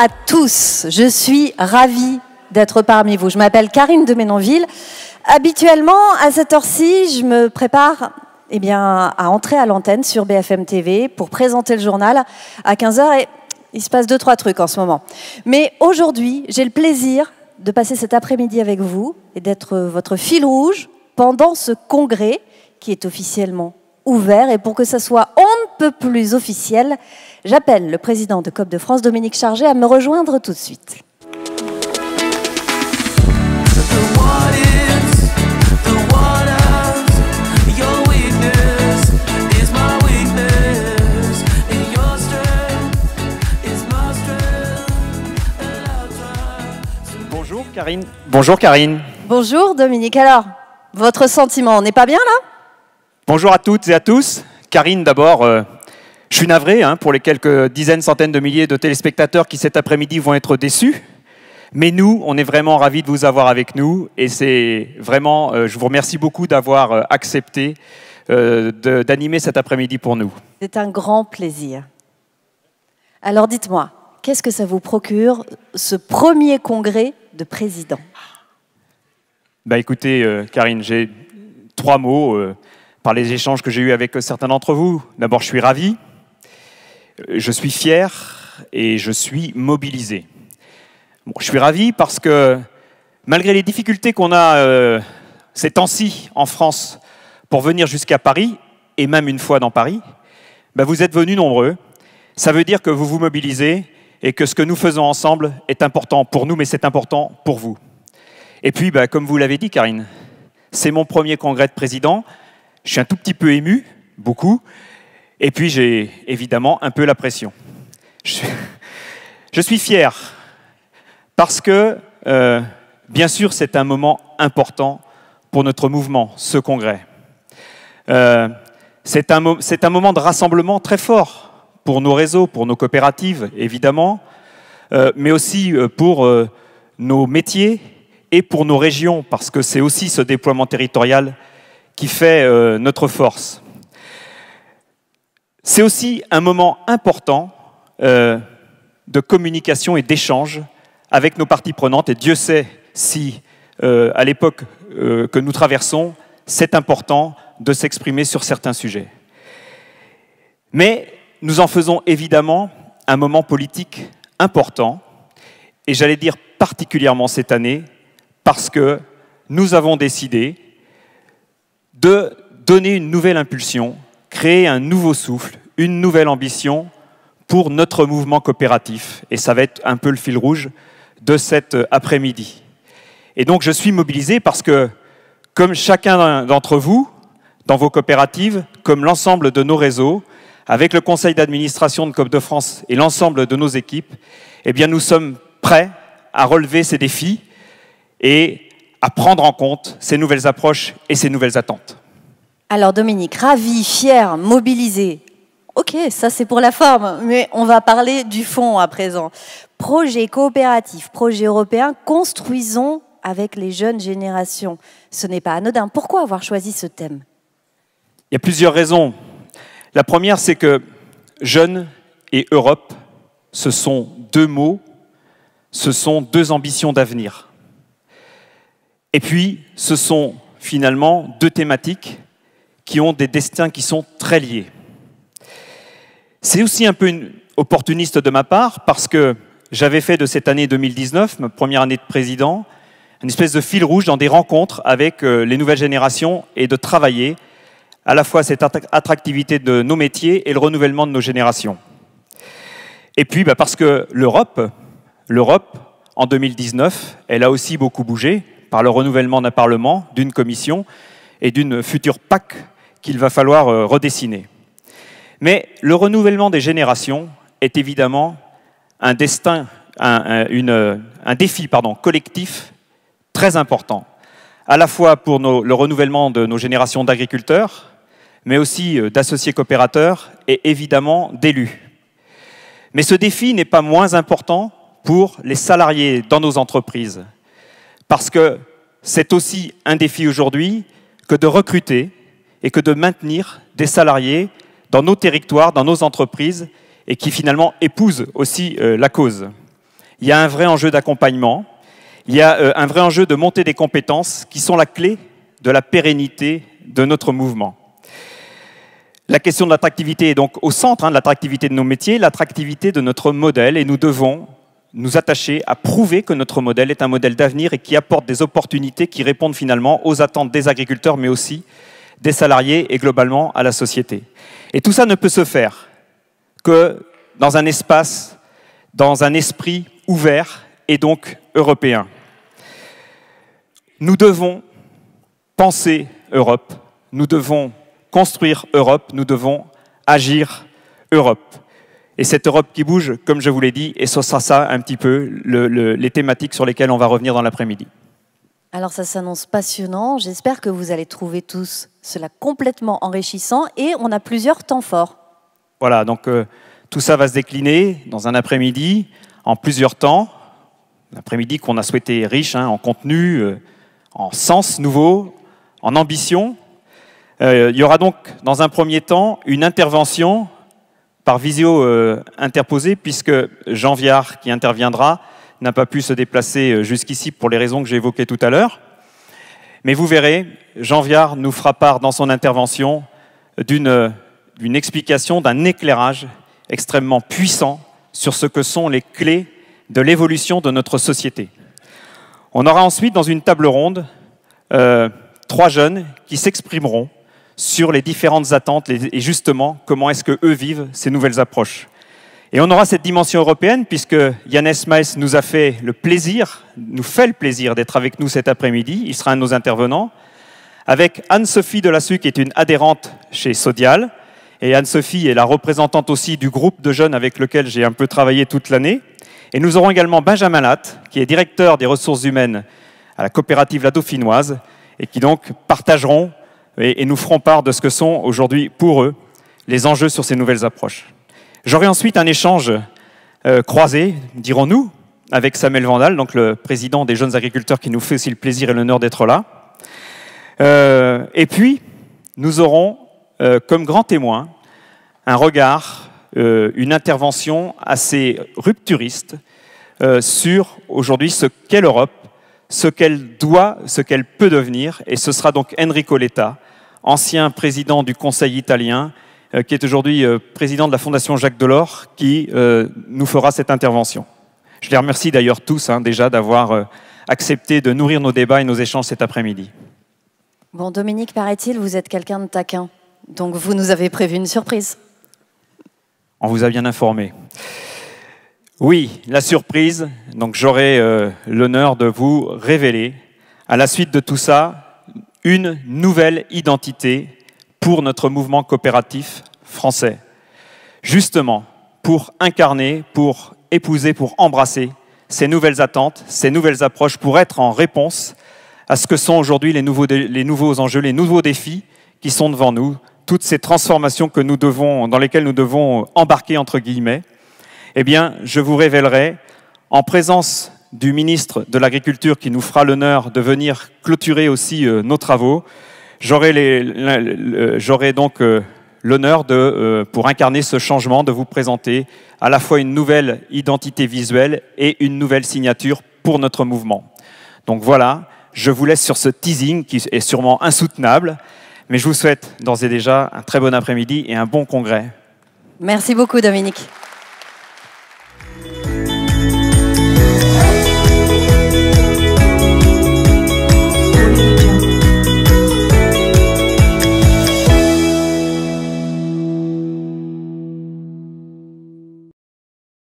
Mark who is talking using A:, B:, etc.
A: à tous. Je suis ravie d'être parmi vous. Je m'appelle Karine de Ménonville. Habituellement, à cette heure-ci, je me prépare eh bien, à entrer à l'antenne sur BFM TV pour présenter le journal à 15h et il se passe deux, trois trucs en ce moment. Mais aujourd'hui, j'ai le plaisir de passer cet après-midi avec vous et d'être votre fil rouge pendant ce congrès qui est officiellement ouvert et pour que ça soit on ne peut plus officiel, J'appelle le président de COP de France, Dominique Chargé, à me rejoindre tout de suite.
B: Bonjour Karine.
A: Bonjour Karine. Bonjour Dominique. Alors, votre sentiment, n'est pas bien là Bonjour
B: à toutes et à tous. Karine, d'abord, euh, je suis navré hein, pour les quelques dizaines, centaines de milliers de téléspectateurs qui cet après-midi vont être déçus. Mais nous, on est vraiment ravis de vous avoir avec nous et c'est vraiment, euh, je vous remercie beaucoup d'avoir euh, accepté euh, d'animer cet après-midi pour nous.
A: C'est un grand plaisir. Alors dites-moi, qu'est-ce que ça vous procure ce premier congrès de président
B: bah écoutez, Karine, j'ai trois mots par les échanges que j'ai eus avec certains d'entre vous. D'abord, je suis ravi je suis fier et je suis mobilisé. je suis ravi parce que malgré les difficultés qu'on a euh, ces temps-ci en France pour venir jusqu'à Paris, et même une fois dans Paris, bah, vous êtes venus nombreux. Ça veut dire que vous vous mobilisez et que ce que nous faisons ensemble est important pour nous, mais c'est important pour vous. Et puis, bah, comme vous l'avez dit, Karine, c'est mon premier congrès de président. Je suis un tout petit peu ému, beaucoup, et puis j'ai évidemment un peu la pression. Je suis, fier parce que, euh, bien sûr, c'est un moment important pour notre mouvement, ce congrès. Euh, c'est un, moment de rassemblement très fort pour nos réseaux, pour nos coopératives, évidemment, euh, mais aussi pour nos métiers et pour nos régions, parce que c'est aussi ce déploiement territorial qui fait notre force. C'est aussi un moment important euh, de communication et d'échange avec nos parties prenantes, et Dieu sait si, euh, à l'époque euh, que nous traversons, c'est important de s'exprimer sur certains sujets. Mais nous en faisons évidemment un moment politique important, et j'allais dire particulièrement cette année, parce que nous avons décidé de donner une nouvelle impulsion créer un nouveau souffle, une nouvelle ambition pour notre mouvement coopératif. Et ça va être un peu le fil rouge de cet euh, après-midi. Et donc je suis mobilisé parce que, comme chacun d'entre vous, dans vos coopératives, comme l'ensemble de nos réseaux, avec le conseil d'administration de COP de France et l'ensemble de nos équipes, eh bien nous sommes prêts à relever ces défis et à prendre en compte ces nouvelles approches et ces nouvelles attentes.
A: Alors Dominique, ravi, fier, mobilisé. Ok, ça c'est pour la forme, mais on va parler du fond à présent. Projet coopératif, projet européen, construisons avec les jeunes générations. Ce n'est pas anodin. Pourquoi avoir choisi ce thème
B: Il y a plusieurs raisons. La première, c'est que jeunes et Europe, ce sont deux mots, ce sont deux ambitions d'avenir. Et puis, ce sont finalement deux thématiques qui ont des destins qui sont très liés. C'est aussi un peu opportuniste de ma part parce que j'avais fait de cette année 2019, ma première année de président, une espèce de fil rouge dans des rencontres avec euh, les nouvelles générations et de travailler à la fois cette attractivité de nos métiers et le renouvellement de nos générations. Et puis bah, parce que l'Europe, l'Europe en 2019, elle a aussi beaucoup bougé par le renouvellement d'un Parlement, d'une Commission et d'une future PAC qu'il va falloir euh, redessiner. Mais le renouvellement des générations est évidemment un destin, défi pardon, collectif très important, à la fois pour le renouvellement de nos générations d'agriculteurs, mais aussi euh, d'associés coopérateurs et évidemment d'élus. Mais ce défi n'est pas moins important pour les salariés dans nos entreprises, parce que c'est aussi un défi aujourd'hui que de recruter et que de maintenir des salariés dans nos territoires, dans nos entreprises, et qui finalement épousent aussi euh, la cause. Il y a un vrai enjeu d'accompagnement, il y a euh, un vrai enjeu de montée des compétences qui sont la clé de la pérennité de notre mouvement. La question de l'attractivité est donc au centre hein, de l'attractivité de nos métiers, l'attractivité de notre modèle, et nous devons nous attacher à prouver que notre modèle est un modèle d'avenir et qui apporte des opportunités qui répondent finalement aux attentes des agriculteurs, mais aussi des salariés et globalement à la société. Et tout ça ne peut se faire que dans un espace, dans un esprit ouvert et donc européen. Nous devons penser Europe, nous devons construire Europe, nous devons agir Europe. Et cette Europe qui bouge, comme je vous l'ai dit, et ce sera ça un petit peu les thématiques sur lesquelles on va revenir dans l'après-midi.
A: Alors ça s'annonce passionnant. J'espère que vous allez trouver tous cela complètement enrichissant et on a plusieurs temps forts.
B: Voilà, donc euh, tout ça va se décliner dans un après-midi, en plusieurs temps. Un après-midi qu'on a souhaité riche hein, en contenu, euh, en sens nouveau, en ambition. Euh, il y aura donc dans un premier temps une intervention par visio interposée puisque Jean Viard qui interviendra n'a pas pu se déplacer euh, jusqu'ici pour les raisons que j'ai évoquées tout à l'heure. Mais vous verrez, Jean Viard nous fera part dans son intervention euh, d'une explication, d'un éclairage extrêmement puissant sur ce que sont les clés de l'évolution de notre société. On aura ensuite dans une table ronde euh, trois jeunes qui s'exprimeront sur les différentes attentes et justement comment est-ce que vivent ces nouvelles approches. Et on aura cette dimension européenne puisque Yannès Maes nous a fait le plaisir, nous fait le plaisir d'être avec nous cet après-midi. Il sera un de nos intervenants. Avec Anne-Sophie Delassu, qui est une adhérente chez Sodial. Et Anne-Sophie est la représentante aussi du groupe de jeunes avec lequel j'ai un peu travaillé toute l'année. Et nous aurons également Benjamin Latte, qui est directeur des ressources humaines à la coopérative La Dauphinoise, et qui donc partageront et nous feront part de ce que sont aujourd'hui pour eux les enjeux sur ces nouvelles approches. J'aurai ensuite un échange euh, croisé, dirons-nous, avec Samuel Vandal, donc le président des jeunes agriculteurs qui nous fait aussi le plaisir et l'honneur d'être là. Euh, et puis, nous aurons euh, comme grand témoin un regard, une intervention assez rupturiste sur aujourd'hui ce qu'est l'Europe, ce qu'elle doit, ce qu'elle peut devenir. Et ce sera donc Enrico Letta, ancien président du Conseil italien, euh, qui est aujourd'hui euh, président de la Fondation Jacques Delors, qui euh, nous fera cette intervention. Je les remercie d'ailleurs tous hein, déjà d'avoir accepté de nourrir nos débats et nos échanges cet après-midi.
A: Bon, Dominique, paraît-il, vous êtes quelqu'un de taquin, donc vous nous avez prévu une surprise.
B: On vous a bien informé. Oui, la surprise. Donc j'aurai l'honneur de vous révéler, à la suite de tout ça, une nouvelle identité pour notre mouvement coopératif français. Justement, pour incarner, pour épouser, pour embrasser ces nouvelles attentes, ces nouvelles approches, pour être en réponse à ce que sont aujourd'hui les nouveaux, les nouveaux enjeux, les nouveaux défis qui sont devant nous, toutes ces transformations que nous devons, dans lesquelles nous devons embarquer, entre guillemets, eh bien, je vous révélerai, en présence du ministre de l'Agriculture qui nous fera l'honneur de venir clôturer aussi euh, nos travaux, J'aurai donc euh, l'honneur de, euh, pour incarner ce changement, de vous présenter à la fois une nouvelle identité visuelle et une nouvelle signature pour notre mouvement. Donc voilà, je vous laisse sur ce teasing qui est sûrement insoutenable, mais je vous souhaite d'ores et déjà un très bon après-midi et un bon congrès.
A: Merci beaucoup Dominique.